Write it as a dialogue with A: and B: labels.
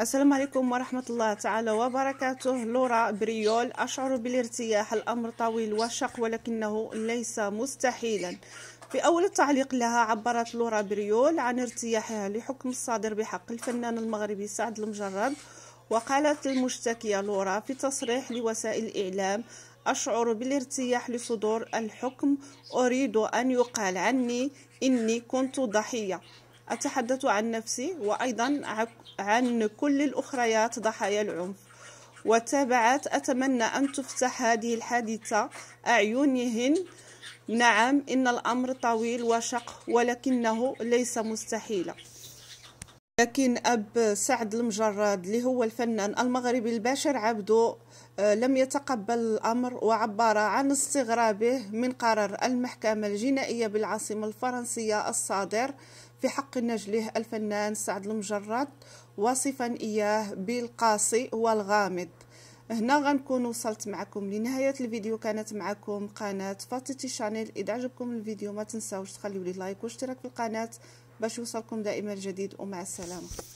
A: السلام عليكم ورحمة الله تعالى وبركاته لورا بريول أشعر بالارتياح الأمر طويل وشق ولكنه ليس مستحيلا في أول التعليق لها عبرت لورا بريول عن ارتياحها لحكم الصادر بحق الفنان المغربي سعد المجرد وقالت المشتكية لورا في تصريح لوسائل الإعلام أشعر بالارتياح لصدور الحكم أريد أن يقال عني إني كنت ضحية أتحدث عن نفسي وأيضا عن كل الأخريات ضحايا العنف وتابعت أتمنى أن تفتح هذه الحادثة أعينهن نعم إن الأمر طويل وشق ولكنه ليس مستحيلا لكن أب سعد المجرد اللي هو الفنان المغربي الباشر عبدو آه، لم يتقبل الأمر وعبر عن استغرابه من قرار المحكمة الجنائية بالعاصمة الفرنسية الصادر في حق نجله الفنان سعد المجرد وصفا إياه بالقاسي والغامض هنا غنكون وصلت معكم لنهاية الفيديو كانت معكم قناة فاتيتي شانيل إذا عجبكم الفيديو ما تنساوش تخليولي لايك واشتراك في القناة باش يوصلكم دائما الجديد ومع السلامة